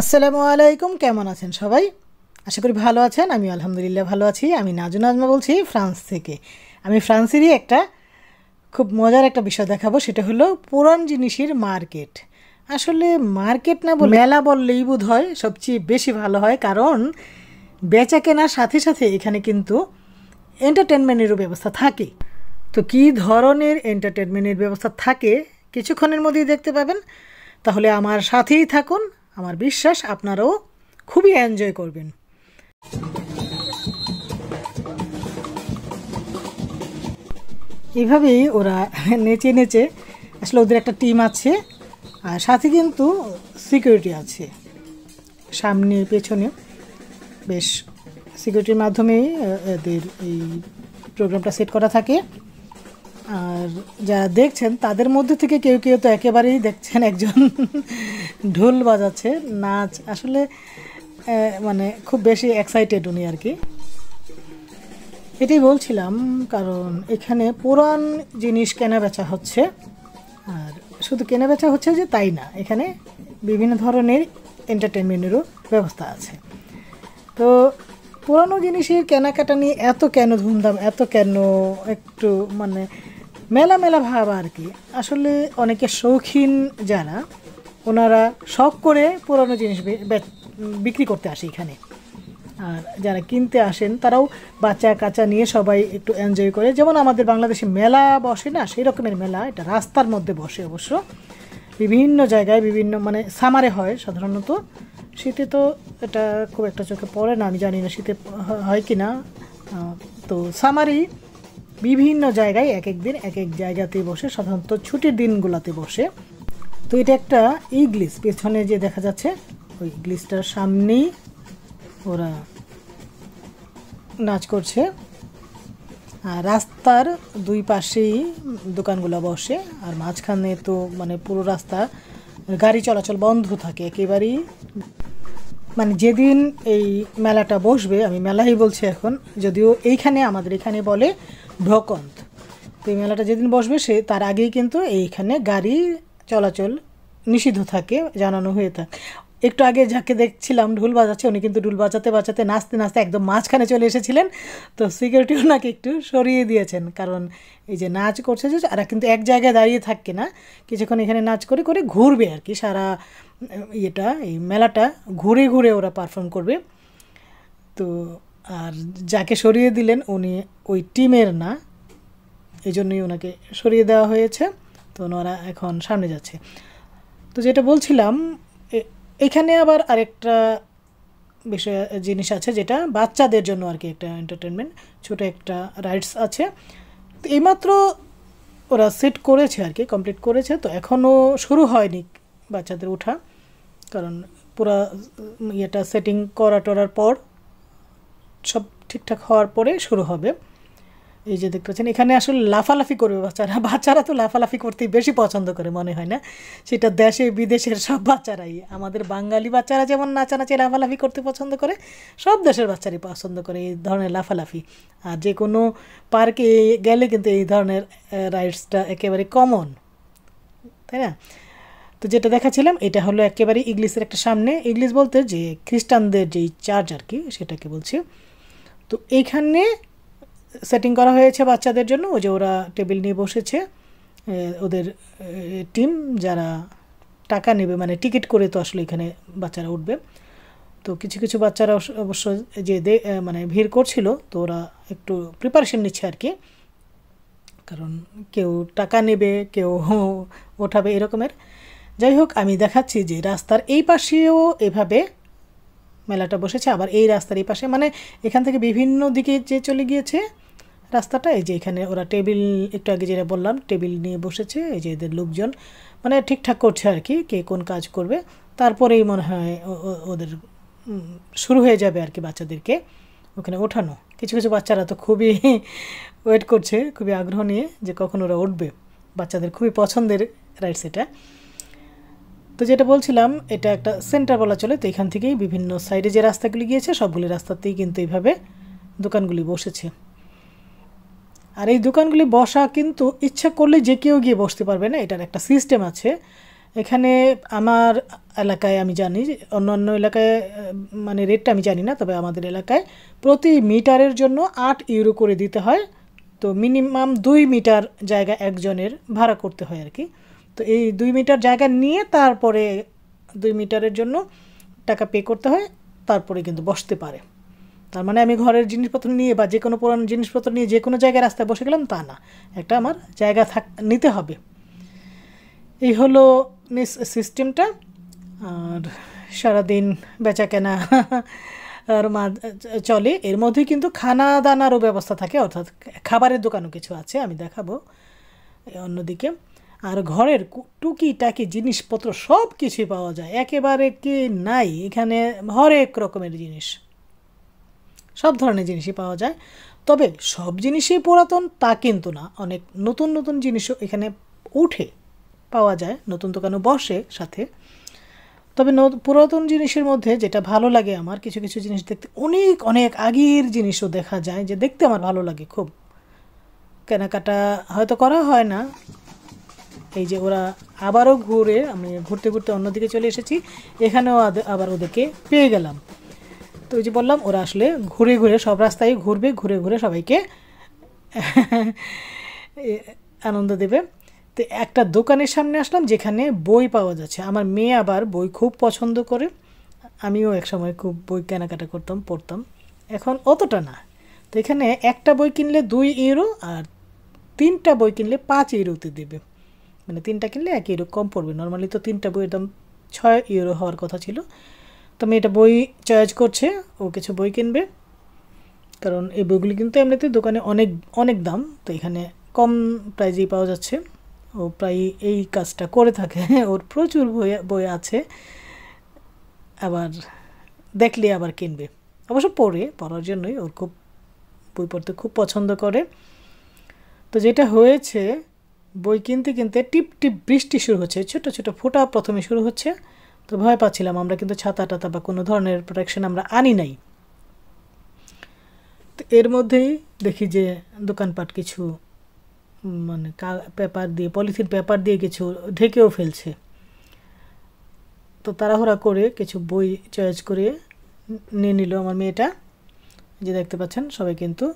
আসসালামু আলাইকুম কেমন আছেন সবাই আশা করি ভালো আছেন আমি আলহামদুলিল্লাহ ভালো আছি আমি নাজুন আজমা বলছি ফ্রান্স থেকে আমি ফ্রান্সেরই একটা খুব মজার একটা বিষয় দেখাবো সেটা হলো পুরান জিনিসের মার্কেট আসলে মার্কেট না বলে মেলা বললেই বোধ হয় সবচেয়ে বেশি ভালো হয় কারণ বেচা কেনার সাথে সাথে এখানে কিন্তু এন্টারটেনমেন্টেরও ব্যবস্থা থাকে তো কি ধরনের এন্টারটেনমেন্টের ব্যবস্থা থাকে কিছুক্ষণের মধ্যেই দেখতে পাবেন তাহলে আমার সাথেই থাকুন আমার বিশ্বাস আপনারাও খুবই এনজয় করবেন এভাবেই ওরা নেচে নেচে আসলে ওদের একটা টিম আছে আর সাথে কিন্তু সিকিউরিটি আছে সামনে পেছনে বেশ সিকিউরিটির মাধ্যমেই এদের এই প্রোগ্রামটা সেট করা থাকে আর যারা দেখছেন তাদের মধ্যে থেকে কেউ কেউ তো একেবারেই দেখছেন একজন ঢোল বাজাচ্ছে নাচ আসলে মানে খুব বেশি এক্সাইটেড উনি আর কি এটাই বলছিলাম কারণ এখানে পুরান জিনিস কেনা বেচা হচ্ছে আর শুধু কেনা বেচা হচ্ছে যে তাই না এখানে বিভিন্ন ধরনের এন্টারটেনমেন্টেরও ব্যবস্থা আছে তো পুরানো জিনিসের কেনাকাটা নিয়ে এত কেন ধুমধাম এত কেন একটু মানে মেলা মেলা ভাব আর কি আসলে অনেকে শৌখিন যারা ওনারা শখ করে পুরনো জিনিস বিক্রি করতে আসে এখানে আর যারা কিনতে আসেন তারাও বাচ্চা কাচা নিয়ে সবাই একটু এনজয় করে যেমন আমাদের বাংলাদেশে মেলা বসে না সেই রকমের মেলা এটা রাস্তার মধ্যে বসে অবশ্য বিভিন্ন জায়গায় বিভিন্ন মানে সামারে হয় সাধারণত শীতে তো এটা খুব একটা চোখে পড়ে না আমি জানি না শীতে হয় কি না তো সামারি বিভিন্ন জায়গায় এক এক দিন এক এক জায়গাতে বসে সাধারণত ছুটির দিনগুলোতে বসে তো এটা একটা ইগলিস পেছনে যে দেখা যাচ্ছে ওই ইগলিসটার সামনেই ওরা নাচ করছে আর রাস্তার দুই পাশেই দোকানগুলো বসে আর মাঝখানে তো মানে পুরো রাস্তা গাড়ি চলাচল বন্ধ থাকে একেবারেই মানে যেদিন এই মেলাটা বসবে আমি মেলাই বলছি এখন যদিও এইখানে আমাদের এখানে বলে ভকন্ত তো এই মেলাটা যেদিন বসবে সে তার আগেই কিন্তু এইখানে গাড়ি চলাচল নিষিদ্ধ থাকে জানানো হয়ে থাকে একটু আগে যাকে দেখছিলাম ঢুল বাজাচ্ছে উনি কিন্তু ঢুল বাজাতে বাজাতে নাচতে নাচতে একদম মাঝখানে চলে এসেছিলেন তো সিকিউরিটি ওনাকে একটু সরিয়ে দিয়েছেন কারণ এই যে নাচ করছে যে আর কিন্তু এক জায়গায় দাঁড়িয়ে থাকে না কিছুক্ষণ এখানে নাচ করে করে ঘুরবে আর কি সারা ইয়েটা এই মেলাটা ঘুরে ঘুরে ওরা পারফর্ম করবে তো আর যাকে সরিয়ে দিলেন উনি ওই টিমের না এই জন্যই ওনাকে সরিয়ে দেওয়া হয়েছে তো ওনারা এখন সামনে যাচ্ছে তো যেটা বলছিলাম এখানে আবার আরেকটা বিষয় জিনিস আছে যেটা বাচ্চাদের জন্য আর কি একটা এন্টারটেনমেন্ট ছোটো একটা রাইডস আছে তো এইমাত্র ওরা সেট করেছে আর কি কমপ্লিট করেছে তো এখনও শুরু হয়নি বাচ্চাদের ওঠা কারণ পুরা ইয়েটা সেটিং করা টরার পর সব ঠিকঠাক হওয়ার পরে শুরু হবে এই যে দেখতে পাচ্ছেন এখানে আসলে লাফালাফি করবে বাচ্চারা বাচ্চারা তো লাফালাফি করতেই বেশি পছন্দ করে মনে হয় না সেটা দেশে বিদেশের সব বাচ্চারাই আমাদের বাঙালি বাচ্চারা যেমন নাচানাচি লাফালাফি করতে পছন্দ করে সব দেশের বাচ্চারাই পছন্দ করে এই ধরনের লাফালাফি আর যে কোনো পার্কে গেলে কিন্তু এই ধরনের রাইডসটা একেবারে কমন তাই না তো যেটা দেখাছিলাম এটা হলো একেবারে ইংলিশের একটা সামনে ইংলিশ বলতে যে খ্রিস্টানদের যেই চার্চ আর কি সেটাকে বলছি তো এইখানে সেটিং করা হয়েছে বাচ্চাদের জন্য ওই যে ওরা টেবিল নিয়ে বসেছে ওদের টিম যারা টাকা নেবে মানে টিকিট করে তো আসলে এখানে বাচ্চারা উঠবে তো কিছু কিছু বাচ্চারা অবশ্য যে দে মানে ভিড় করছিল তো ওরা একটু প্রিপারেশন নিচ্ছে আর কি কারণ কেউ টাকা নেবে কেউ ওঠাবে এরকমের যাই হোক আমি দেখাচ্ছি যে রাস্তার এই পাশেও এভাবে মেলাটা বসেছে আবার এই রাস্তার এই পাশে মানে এখান থেকে বিভিন্ন দিকে যে চলে গিয়েছে রাস্তাটা এই যে এখানে ওরা টেবিল একটু আগে যেটা বললাম টেবিল নিয়ে বসেছে এই যে এদের লোকজন মানে ঠিকঠাক করছে আর কি কে কোন কাজ করবে তারপরেই মনে হয় ওদের শুরু হয়ে যাবে আর কি বাচ্চাদেরকে ওখানে ওঠানো কিছু কিছু বাচ্চারা তো খুবই ওয়েট করছে খুবই আগ্রহ নিয়ে যে কখন ওরা উঠবে বাচ্চাদের খুবই পছন্দের রাইডস এটা তো যেটা বলছিলাম এটা একটা সেন্টার বলা চলে তো এখান থেকেই বিভিন্ন সাইডে যে রাস্তাগুলি গিয়েছে সবগুলি রাস্তাতেই কিন্তু এইভাবে দোকানগুলি বসেছে আর এই দোকানগুলি বসা কিন্তু ইচ্ছা করলে যে কেউ গিয়ে বসতে পারবে না এটার একটা সিস্টেম আছে এখানে আমার এলাকায় আমি জানি অন্য অন্য এলাকায় মানে রেটটা আমি জানি না তবে আমাদের এলাকায় প্রতি মিটারের জন্য আট ইউরো করে দিতে হয় তো মিনিমাম দুই মিটার জায়গা একজনের ভাড়া করতে হয় আর কি তো এই দুই মিটার জায়গা নিয়ে তারপরে দুই মিটারের জন্য টাকা পে করতে হয় তারপরে কিন্তু বসতে পারে তার মানে আমি ঘরের জিনিসপত্র নিয়ে বা যে কোনো পুরানো জিনিসপত্র নিয়ে যে কোনো জায়গায় রাস্তায় বসে গেলাম তা না একটা আমার জায়গা থাক নিতে হবে এই হলো সিস্টেমটা আর সারাদিন বেচা কেনা আর মা চলে এর মধ্যে কিন্তু খানা দানারও ব্যবস্থা থাকে অর্থাৎ খাবারের দোকানও কিছু আছে আমি দেখাবো অন্যদিকে আর ঘরের টুকিটাকি জিনিসপত্র সব কিছুই পাওয়া যায় একেবারে কি নাই এখানে হরেক রকমের জিনিস সব ধরনের জিনিসই পাওয়া যায় তবে সব জিনিসই পুরাতন তা কিন্তু না অনেক নতুন নতুন জিনিসও এখানে উঠে পাওয়া যায় নতুন দোকানও বসে সাথে তবে পুরাতন জিনিসের মধ্যে যেটা ভালো লাগে আমার কিছু কিছু জিনিস দেখতে অনেক অনেক আগের জিনিসও দেখা যায় যে দেখতে আমার ভালো লাগে খুব কেনাকাটা হয়তো করা হয় না এই যে ওরা আবারও ঘুরে আমি ঘুরতে ঘুরতে অন্যদিকে চলে এসেছি এখানেও আবার ওদেরকে পেয়ে গেলাম তো ওই যে বললাম ওরা আসলে ঘুরে ঘুরে সব রাস্তায় ঘুরবে ঘুরে ঘুরে সবাইকে আনন্দ দেবে তো একটা দোকানের সামনে আসলাম যেখানে বই পাওয়া যাচ্ছে আমার মেয়ে আবার বই খুব পছন্দ করে আমিও একসময় খুব বই কেনাকাটা করতাম পড়তাম এখন অতটা না তো এখানে একটা বই কিনলে দুই ইউরো আর তিনটা বই কিনলে পাঁচ ইউরোতে দেবে মানে তিনটা কিনলে একই ইউরো কম পড়বে নর্মালি তো তিনটা বইয়ের দাম ছয় ইউরো হওয়ার কথা ছিল তো মেয়েটা বই চয়েস করছে ও কিছু বই কিনবে কারণ এই বইগুলি কিন্তু এমনিতে দোকানে অনেক অনেক দাম তো এখানে কম প্রাইজেই পাওয়া যাচ্ছে ও প্রায় এই কাজটা করে থাকে ওর প্রচুর বই বই আছে আবার দেখলে আবার কিনবে অবশ্য পড়ে পড়ার জন্যই ওর খুব বই পড়তে খুব পছন্দ করে তো যেটা হয়েছে বই কিনতে কিনতে টিপ টিপ বৃষ্টি শুরু হচ্ছে ছোট ছোট ফোঁটা প্রথমে শুরু হচ্ছে তো ভয় পাচ্ছিলাম আমরা কিন্তু ছাতা টাতা বা কোনো ধরনের প্রোটেকশন আমরা আনি নাই তো এর মধ্যেই দেখি যে দোকানপাট কিছু মানে পেপার দিয়ে পলিথিন পেপার দিয়ে কিছু ঢেকেও ফেলছে তো তাড়াহুড়া করে কিছু বই চয়েস করে নিয়ে নিল আমার মেয়েটা যে দেখতে পাচ্ছেন সবাই কিন্তু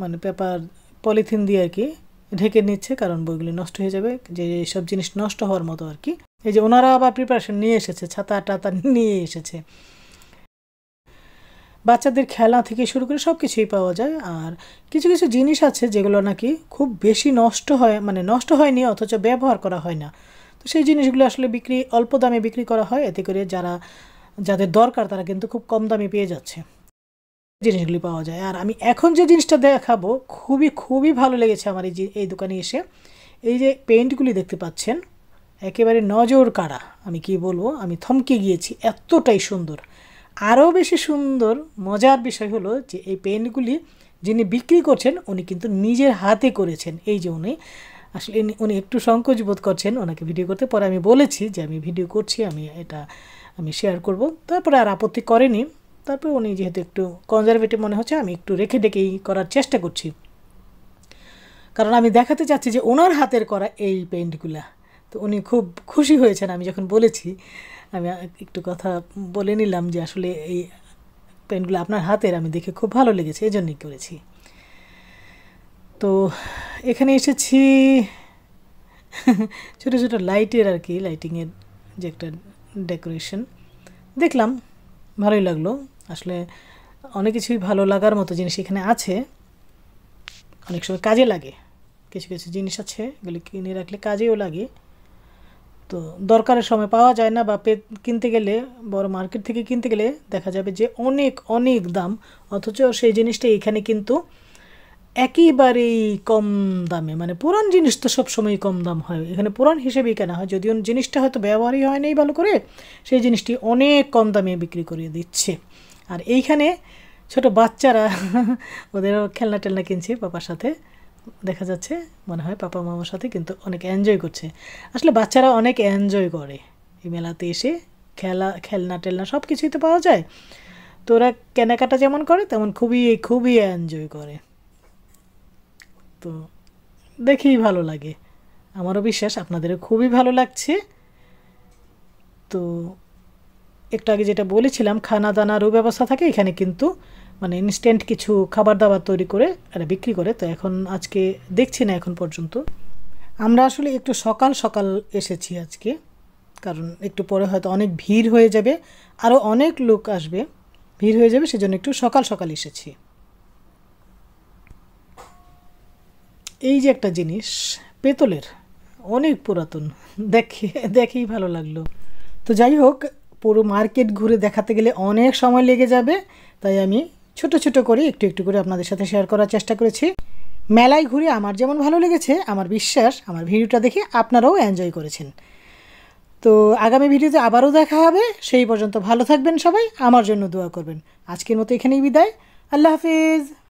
মানে পেপার পলিথিন দিয়ে আর কি ঢেকে নিচ্ছে কারণ বইগুলি নষ্ট হয়ে যাবে যে সব জিনিস নষ্ট হওয়ার মতো আর কি এই যে ওনারা আবার প্রিপারেশন নিয়ে এসেছে ছাতা টাতা নিয়ে এসেছে বাচ্চাদের খেলা থেকে শুরু করে সব কিছুই পাওয়া যায় আর কিছু কিছু জিনিস আছে যেগুলো নাকি খুব বেশি নষ্ট হয় মানে নষ্ট হয়নি অথচ ব্যবহার করা হয় না তো সেই জিনিসগুলো আসলে বিক্রি অল্প দামে বিক্রি করা হয় এতে করে যারা যাদের দরকার তারা কিন্তু খুব কম দামে পেয়ে যাচ্ছে জিনিসগুলি পাওয়া যায় আর আমি এখন যে জিনিসটা দেখাবো খুবই খুবই ভালো লেগেছে আমার এই এই দোকানে এসে এই যে পেন্টগুলি দেখতে পাচ্ছেন একেবারে নজর কাড়া আমি কি বলবো আমি থমকে গিয়েছি এতটাই সুন্দর আরও বেশি সুন্দর মজার বিষয় হলো যে এই পেন্টগুলি যিনি বিক্রি করছেন উনি কিন্তু নিজের হাতে করেছেন এই যে উনি আসলে উনি একটু সংকোচ বোধ করছেন ওনাকে ভিডিও করতে পরে আমি বলেছি যে আমি ভিডিও করছি আমি এটা আমি শেয়ার করব তারপরে আর আপত্তি করেনি তারপর উনি যেহেতু একটু কনজারভেটিভ মনে হচ্ছে আমি একটু রেখে ডেকেই করার চেষ্টা করছি কারণ আমি দেখাতে চাচ্ছি যে ওনার হাতের করা এই পেন্টগুলা তো উনি খুব খুশি হয়েছেন আমি যখন বলেছি আমি একটু কথা বলে নিলাম যে আসলে এই পেন্টগুলো আপনার হাতের আমি দেখে খুব ভালো লেগেছে এই জন্যই করেছি তো এখানে এসেছি ছোটো ছোটো লাইটের আর কি লাইটিংয়ের যে একটা ডেকোরেশন দেখলাম ভালোই লাগলো আসলে অনেক কিছুই ভালো লাগার মতো জিনিস এখানে আছে অনেক সময় কাজে লাগে কিছু কিছু জিনিস আছে এগুলি কিনে রাখলে কাজেও লাগে তো দরকারের সময় পাওয়া যায় না বা পে কিনতে গেলে বড় মার্কেট থেকে কিনতে গেলে দেখা যাবে যে অনেক অনেক দাম অথচ সেই জিনিসটা এখানে কিন্তু একেবারেই কম দামে মানে পুরান জিনিস তো সবসময়ই কম দাম হয় এখানে পুরান হিসেবেই কেনা হয় যদিও জিনিসটা হয়তো ব্যবহারই হয় নাই ভালো করে সেই জিনিসটি অনেক কম দামে বিক্রি করিয়ে দিচ্ছে আর এইখানে ছোট বাচ্চারা ওদেরও খেলনা টেলনা কিনছে পাপার সাথে দেখা যাচ্ছে মনে হয় পাপা মামার সাথে কিন্তু অনেক এনজয় করছে আসলে বাচ্চারা অনেক এনজয় করে এই মেলাতে এসে খেলা খেলনা টেলনা সব কিছুই তো পাওয়া যায় তো ওরা কেনাকাটা যেমন করে তেমন খুবই খুবই এনজয় করে তো দেখেই ভালো লাগে আমারও বিশ্বাস আপনাদেরও খুবই ভালো লাগছে তো একটু আগে যেটা বলেছিলাম খানা দানারও ব্যবস্থা থাকে এখানে কিন্তু মানে ইনস্ট্যান্ট কিছু খাবার দাবার তৈরি করে এরা বিক্রি করে তো এখন আজকে দেখছি না এখন পর্যন্ত আমরা আসলে একটু সকাল সকাল এসেছি আজকে কারণ একটু পরে হয়তো অনেক ভিড় হয়ে যাবে আরও অনেক লোক আসবে ভিড় হয়ে যাবে সেজন্য একটু সকাল সকাল এসেছি এই যে একটা জিনিস পেতলের অনেক পুরাতন দেখে দেখেই ভালো লাগলো তো যাই হোক পুরো মার্কেট ঘুরে দেখাতে গেলে অনেক সময় লেগে যাবে তাই আমি ছোট ছোট করে একটু একটু করে আপনাদের সাথে শেয়ার করার চেষ্টা করেছি মেলায় ঘুরে আমার যেমন ভালো লেগেছে আমার বিশ্বাস আমার ভিডিওটা দেখে আপনারাও এনজয় করেছেন তো আগামী ভিডিওতে আবারও দেখা হবে সেই পর্যন্ত ভালো থাকবেন সবাই আমার জন্য দোয়া করবেন আজকের মতো এখানেই বিদায় আল্লাহ হাফিজ